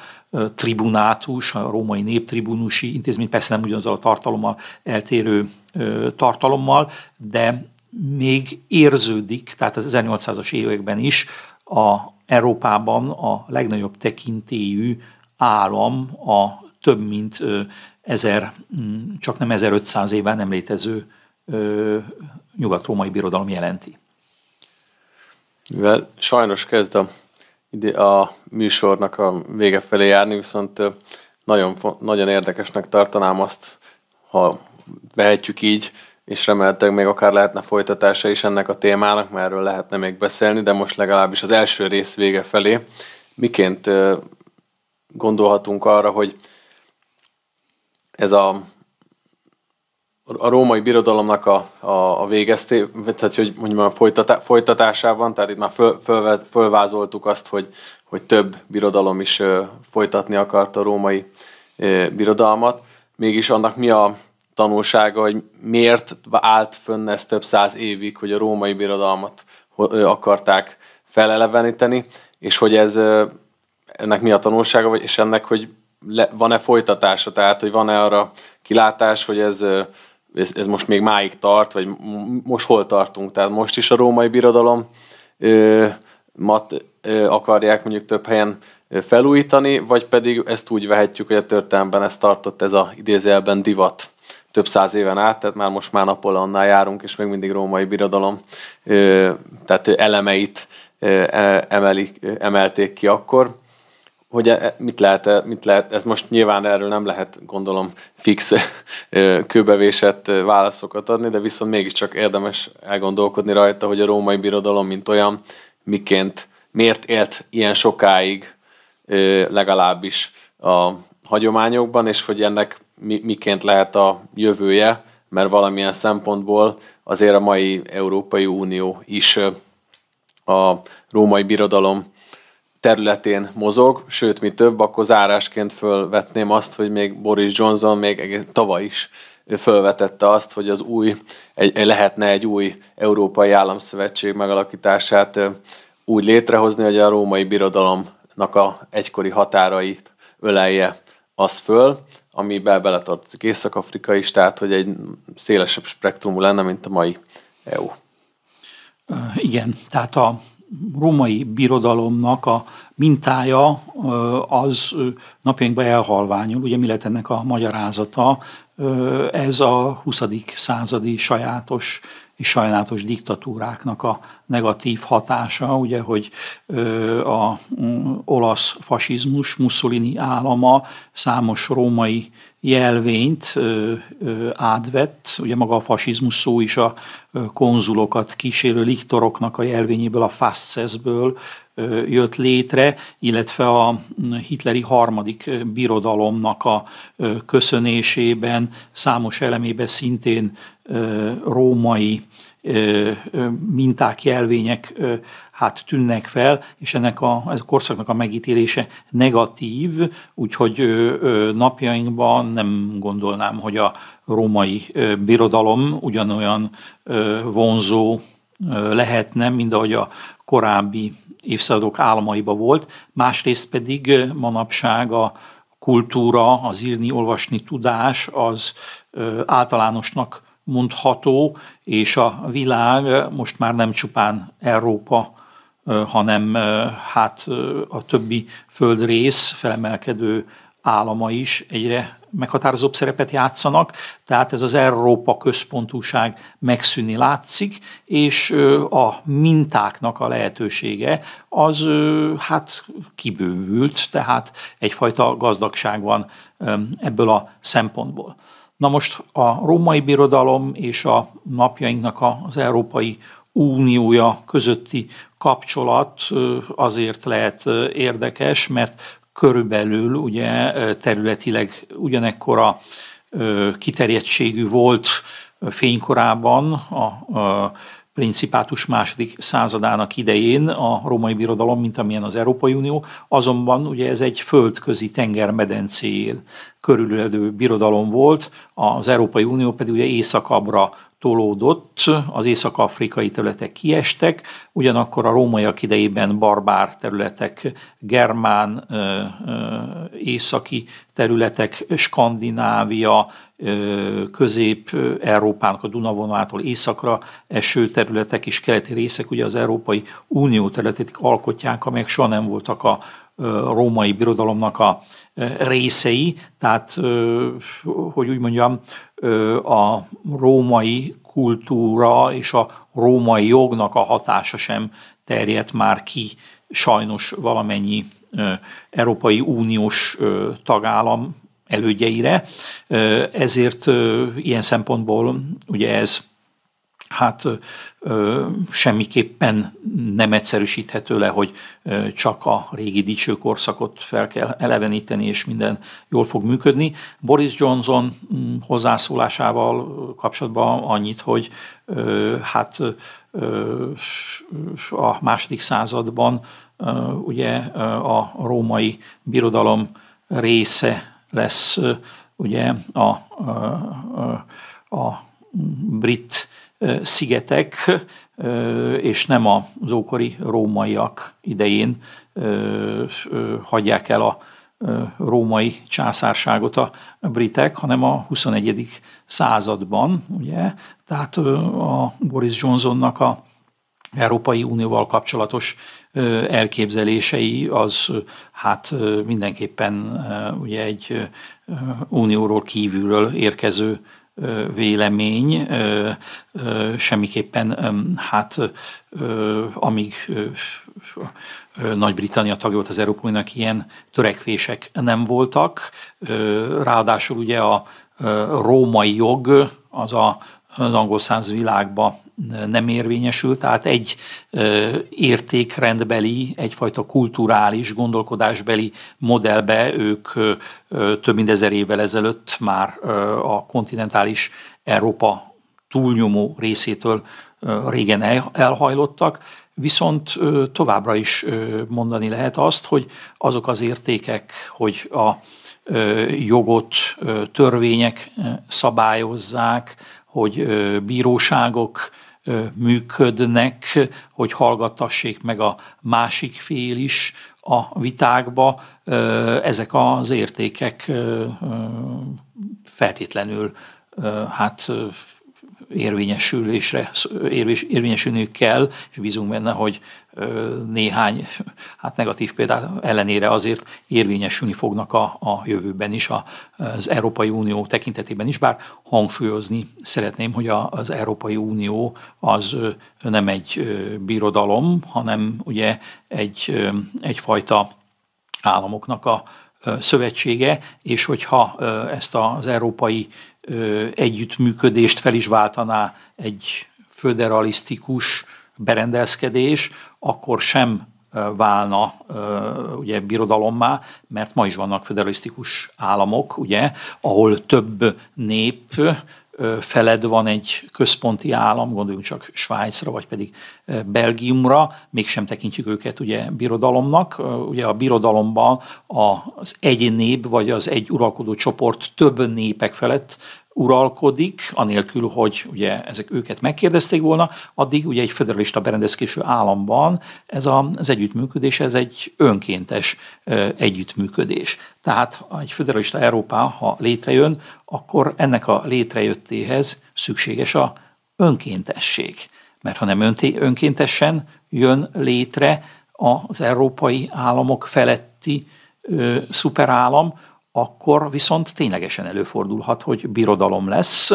tribunátus, a római néptribunusi intézmény, persze nem ugyanazzal a tartalommal, eltérő tartalommal, de még érződik, tehát az 1800-as években is a Európában a legnagyobb tekintélyű állam a több mint ezer mm, csak nem 1500 éven nem létező nyugat-római birodalom jelenti. Mivel sajnos kezd a ide a műsornak a vége felé járni, viszont nagyon, nagyon érdekesnek tartanám azt, ha vehetjük így, és remélhetőleg még akár lehetne folytatása is ennek a témának, mert erről lehetne még beszélni, de most legalábbis az első rész vége felé miként gondolhatunk arra, hogy ez a a római birodalomnak a, a, a végezté, tehát hogy mondjuk a folytatá, folytatásában, tehát itt már föl, föl, fölvázoltuk azt, hogy, hogy több birodalom is ö, folytatni akart a római ö, birodalmat, mégis annak mi a tanulsága, hogy miért állt fönn ez több száz évig, hogy a római birodalmat ö, akarták feleleveníteni, és hogy ez ö, ennek mi a tanulsága, és ennek, hogy le, van-e folytatása, tehát hogy van-e arra kilátás, hogy ez ez, ez most még máig tart, vagy most hol tartunk, tehát most is a római birodalom ö, mat ö, akarják mondjuk több helyen felújítani, vagy pedig ezt úgy vehetjük, hogy a történelemben ez tartott ez a idézőjelben divat több száz éven át, tehát már most már Napoleonnál járunk, és még mindig római birodalom ö, tehát elemeit ö, e-, emeli, emelték ki akkor hogy e, e, mit lehet, e, mit lehet, ez most nyilván erről nem lehet, gondolom, fix kőbevésett válaszokat adni, de viszont mégiscsak érdemes elgondolkodni rajta, hogy a római birodalom, mint olyan, miként, miért élt ilyen sokáig legalábbis a hagyományokban, és hogy ennek miként lehet a jövője, mert valamilyen szempontból azért a mai Európai Unió is a római birodalom területén mozog, sőt, mi több, akkor zárásként fölvetném azt, hogy még Boris Johnson még tavaly is fölvetette azt, hogy az új, egy, lehetne egy új európai államszövetség megalakítását úgy létrehozni, hogy a római birodalomnak a egykori határait ölelje az föl, amiben beletartozik Észak-Afrika is, tehát hogy egy szélesebb spektrumú lenne, mint a mai EU. Igen, tehát a római birodalomnak a mintája az napjainkban elhalványul. Ugye mi lett ennek a magyarázata? Ez a 20. századi sajátos és sajnálatos diktatúráknak a negatív hatása, ugye, hogy a mm, olasz fasizmus, Mussolini állama számos római jelvényt átvett, ugye maga a fasizmus szó is a konzulokat kísérő liktoroknak a jelvényéből, a Faszeszből jött létre, illetve a hitleri harmadik birodalomnak a köszönésében számos elemében szintén római minták, jelvények hát tűnnek fel, és ennek a, ez a korszaknak a megítélése negatív, úgyhogy napjainkban nem gondolnám, hogy a római birodalom ugyanolyan vonzó lehetne, mint ahogy a korábbi évszázadok álmaiba volt, másrészt pedig manapság a kultúra, az írni, olvasni tudás az általánosnak mondható, és a világ most már nem csupán Európa, hanem hát a többi földrész felemelkedő állama is egyre meghatározóbb szerepet játszanak, tehát ez az Európa központúság megszűni látszik, és a mintáknak a lehetősége az hát kibővült, tehát egyfajta gazdagság van ebből a szempontból. Na most a római birodalom és a napjainknak az Európai Uniója közötti kapcsolat azért lehet érdekes, mert körülbelül ugye területileg ugyanekkora kiterjedtségű volt fénykorában a, Principátus második századának idején a római birodalom, mint amilyen az Európai Unió, azonban ugye ez egy földközi tenger medencéjén birodalom volt, az Európai Unió pedig ugye északabbra tolódott, az észak-afrikai területek kiestek, ugyanakkor a rómaiak idejében barbár területek, germán, északi területek, Skandinávia, Közép-Európának a Dunavonától északra eső területek és keleti részek ugye az Európai Unió területét alkotják, amelyek soha nem voltak a római birodalomnak a részei, tehát, hogy úgy mondjam, a római kultúra és a római jognak a hatása sem terjedt már ki sajnos valamennyi Európai Uniós tagállam elődjeire, ezért ilyen szempontból ugye ez hát ö, semmiképpen nem egyszerűsíthető le, hogy ö, csak a régi dicső korszakot fel kell eleveníteni, és minden jól fog működni. Boris Johnson mm, hozzászólásával kapcsolatban annyit, hogy ö, hát ö, a második században ö, ugye a római birodalom része lesz ö, ugye a, a, a, a brit szigetek, és nem az ókori rómaiak idején hagyják el a római császárságot a britek, hanem a 21. században, ugye, tehát a Boris Johnsonnak a Európai Unióval kapcsolatos elképzelései, az hát mindenképpen ugye egy unióról kívülről érkező vélemény, semmiképpen hát amíg nagy-Britannia tagja volt az Európai Uniónak, ilyen törekvések nem voltak. Ráadásul ugye a római jog az a az angol száz világba nem érvényesül, tehát egy értékrendbeli, egyfajta kulturális, gondolkodásbeli modellbe ők több mint ezer évvel ezelőtt már a kontinentális Európa túlnyomó részétől régen elhajlottak, viszont továbbra is mondani lehet azt, hogy azok az értékek, hogy a jogot törvények szabályozzák, hogy bíróságok működnek, hogy hallgattassék meg a másik fél is a vitákba. Ezek az értékek feltétlenül hát érvényesülésre, érvényesülniük kell, és bízunk benne, hogy néhány hát negatív példá ellenére azért érvényesülni fognak a, a jövőben is, a, az Európai Unió tekintetében is, bár hangsúlyozni szeretném, hogy a, az Európai Unió az nem egy birodalom, hanem ugye egy, egyfajta államoknak a szövetsége, és hogyha ezt az európai együttműködést fel is váltaná egy föderalisztikus, berendezkedés, akkor sem válna ugye birodalommá, mert ma is vannak federalisztikus államok, ugye, ahol több nép feled van egy központi állam, gondoljunk csak Svájcra, vagy pedig Belgiumra, mégsem tekintjük őket ugye birodalomnak. Ugye a birodalomban az egy nép, vagy az egy uralkodó csoport több népek felett uralkodik, anélkül, hogy ugye ezek őket megkérdezték volna, addig ugye egy federalista berendezkésű államban ez a, az együttműködés, ez egy önkéntes együttműködés. Tehát egy federalista Európa, ha létrejön, akkor ennek a létrejöttéhez szükséges a önkéntesség. Mert ha nem önkéntesen jön létre az európai államok feletti ö, szuperállam, akkor viszont ténylegesen előfordulhat, hogy birodalom lesz,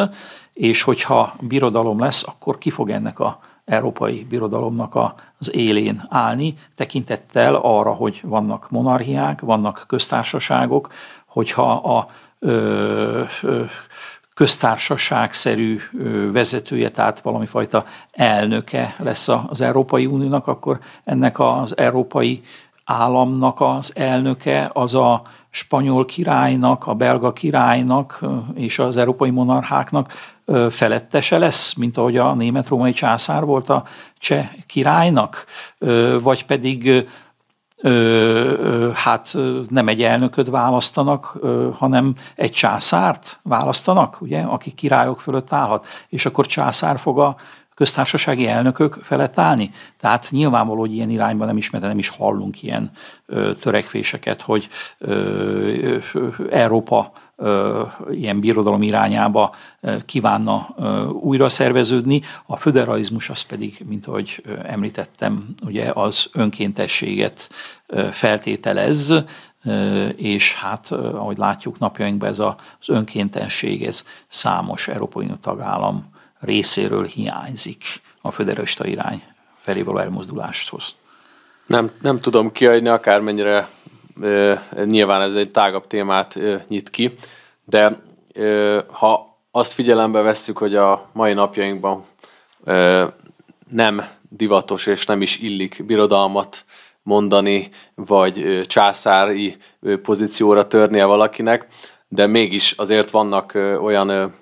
és hogyha birodalom lesz, akkor ki fog ennek a európai birodalomnak a, az élén állni, tekintettel arra, hogy vannak monarchiák, vannak köztársaságok, hogyha a ö, ö, köztársaságszerű vezetője, tehát valami fajta elnöke lesz az Európai Uniónak, akkor ennek az európai államnak az elnöke, az a spanyol királynak, a belga királynak és az európai monarcháknak felettese lesz, mint ahogy a német-római császár volt a cseh királynak, vagy pedig hát nem egy elnököt választanak, hanem egy császárt választanak, ugye, aki királyok fölött állhat, és akkor császár fog a köztársasági elnökök felett állni. Tehát nyilvánvaló, hogy ilyen irányban nem is, nem is hallunk ilyen ö, törekvéseket, hogy ö, ö, Európa ilyen birodalom irányába kívánna újra szerveződni. A föderalizmus az pedig, mint ahogy említettem, ugye az önkéntességet feltételez, és hát ahogy látjuk napjainkban ez az önkéntenség, ez számos Európai Unió tagállam részéről hiányzik a föderista irány felé való elmozduláshoz. Nem, nem tudom kiadni, akármennyire e, nyilván ez egy tágabb témát e, nyit ki, de e, ha azt figyelembe vesszük, hogy a mai napjainkban e, nem divatos és nem is illik birodalmat mondani, vagy császári pozícióra törnie valakinek, de mégis azért vannak olyan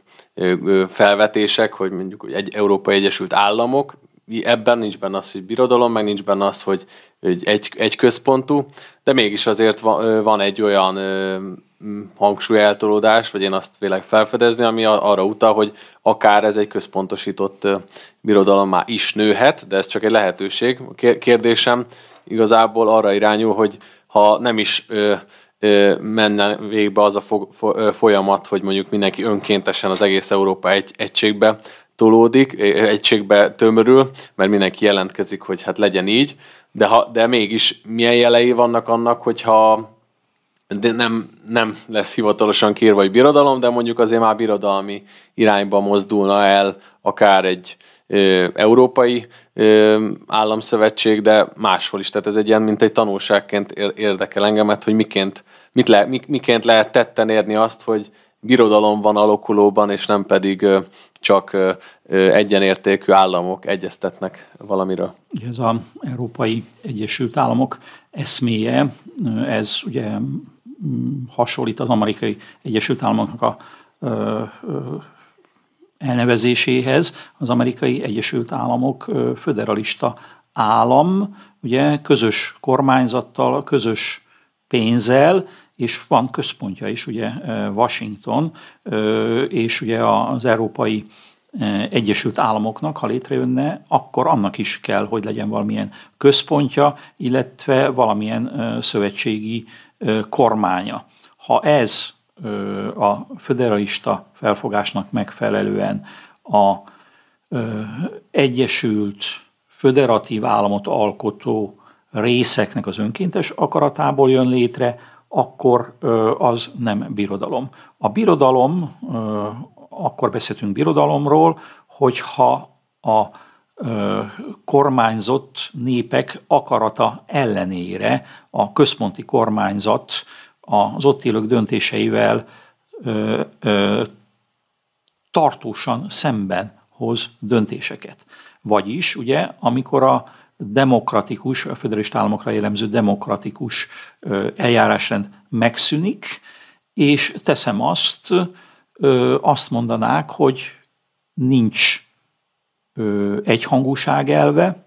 felvetések, hogy mondjuk egy Európai Egyesült Államok, ebben nincs benne az, hogy birodalom, meg nincs benne az, hogy egy, egy központú, de mégis azért van, egy olyan hangsúlyeltolódás, vagy én azt vélek felfedezni, ami arra utal, hogy akár ez egy központosított birodalom már is nőhet, de ez csak egy lehetőség. A kérdésem igazából arra irányul, hogy ha nem is menne végbe az a fo- fo- folyamat, hogy mondjuk mindenki önkéntesen az egész Európa egy egységbe tolódik, egységbe tömörül, mert mindenki jelentkezik, hogy hát legyen így, de, ha, de mégis milyen jelei vannak annak, hogyha de nem, nem lesz hivatalosan kérve, hogy birodalom, de mondjuk azért már birodalmi irányba mozdulna el akár egy, európai államszövetség, de máshol is. Tehát ez egy ilyen, mint egy tanulságként érdekel engemet, hogy miként, mit le, miként lehet tetten érni azt, hogy birodalom van alakulóban, és nem pedig csak egyenértékű államok egyeztetnek valamiről. Ugye ez az Európai Egyesült Államok eszméje, ez ugye mm, hasonlít az amerikai Egyesült Államoknak a elnevezéséhez az amerikai Egyesült Államok föderalista állam, ugye közös kormányzattal, közös pénzzel, és van központja is, ugye Washington, és ugye az Európai Egyesült Államoknak, ha létrejönne, akkor annak is kell, hogy legyen valamilyen központja, illetve valamilyen szövetségi kormánya. Ha ez a föderalista felfogásnak megfelelően a egyesült, föderatív államot alkotó részeknek az önkéntes akaratából jön létre, akkor az nem birodalom. A birodalom, akkor beszéltünk birodalomról, hogyha a kormányzott népek akarata ellenére a központi kormányzat az ott élők döntéseivel ö, ö, tartósan szemben hoz döntéseket. Vagyis, ugye, amikor a demokratikus, a föderalist államokra jellemző demokratikus eljárásrend megszűnik, és teszem azt, azt mondanák, hogy nincs egyhangúság elve,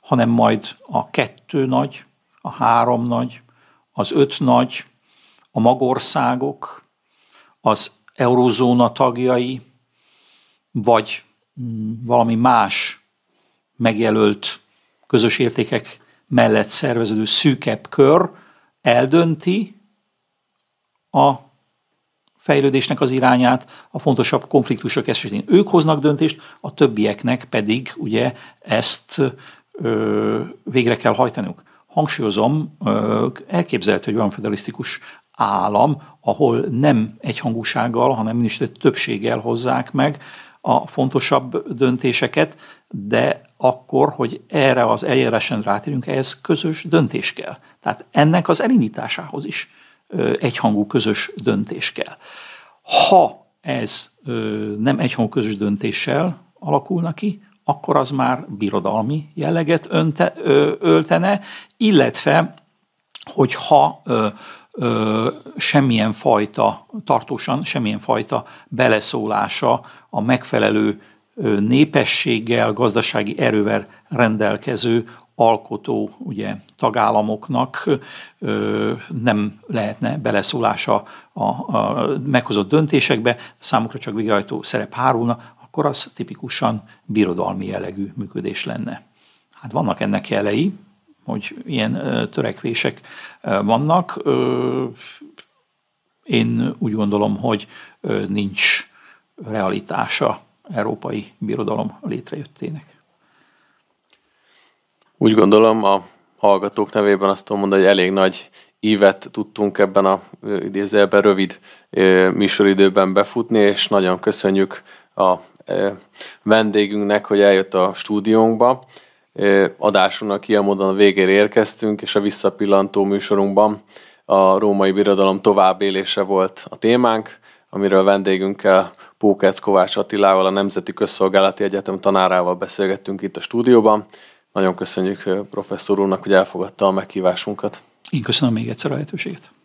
hanem majd a kettő nagy, a három nagy, az öt nagy, a magországok, az eurózóna tagjai, vagy mm, valami más megjelölt közös értékek mellett szerveződő szűkebb kör eldönti a fejlődésnek az irányát, a fontosabb konfliktusok esetén ők hoznak döntést, a többieknek pedig ugye ezt ö, végre kell hajtaniuk. Hangsúlyozom, ö, elképzelhető, hogy olyan federalisztikus állam, ahol nem egyhangúsággal, hanem miniszteri többséggel hozzák meg a fontosabb döntéseket, de akkor, hogy erre az eljárásen rátérünk, ehhez közös döntés kell. Tehát ennek az elindításához is egyhangú közös döntés kell. Ha ez nem egyhangú közös döntéssel alakulna ki, akkor az már birodalmi jelleget önte, öltene, illetve hogyha ö, semmilyen fajta, tartósan semmilyen fajta beleszólása a megfelelő ö, népességgel, gazdasági erővel rendelkező alkotó ugye, tagállamoknak ö, nem lehetne beleszólása a, a meghozott döntésekbe, számukra csak végrehajtó szerep hárulna, akkor az tipikusan birodalmi jellegű működés lenne. Hát vannak ennek jelei, hogy ilyen törekvések vannak. Én úgy gondolom, hogy nincs realitása európai birodalom létrejöttének. Úgy gondolom, a hallgatók nevében azt tudom mondani, hogy elég nagy ívet tudtunk ebben a idézőjelben rövid műsoridőben befutni, és nagyon köszönjük a vendégünknek, hogy eljött a stúdiónkba adásunknak ilyen módon a végére érkeztünk, és a visszapillantó műsorunkban a római birodalom továbbélése volt a témánk, amiről vendégünkkel Pókec Kovács Attilával, a Nemzeti Közszolgálati Egyetem tanárával beszélgettünk itt a stúdióban. Nagyon köszönjük professzor úrnak, hogy elfogadta a meghívásunkat. Én köszönöm még egyszer a lehetőséget.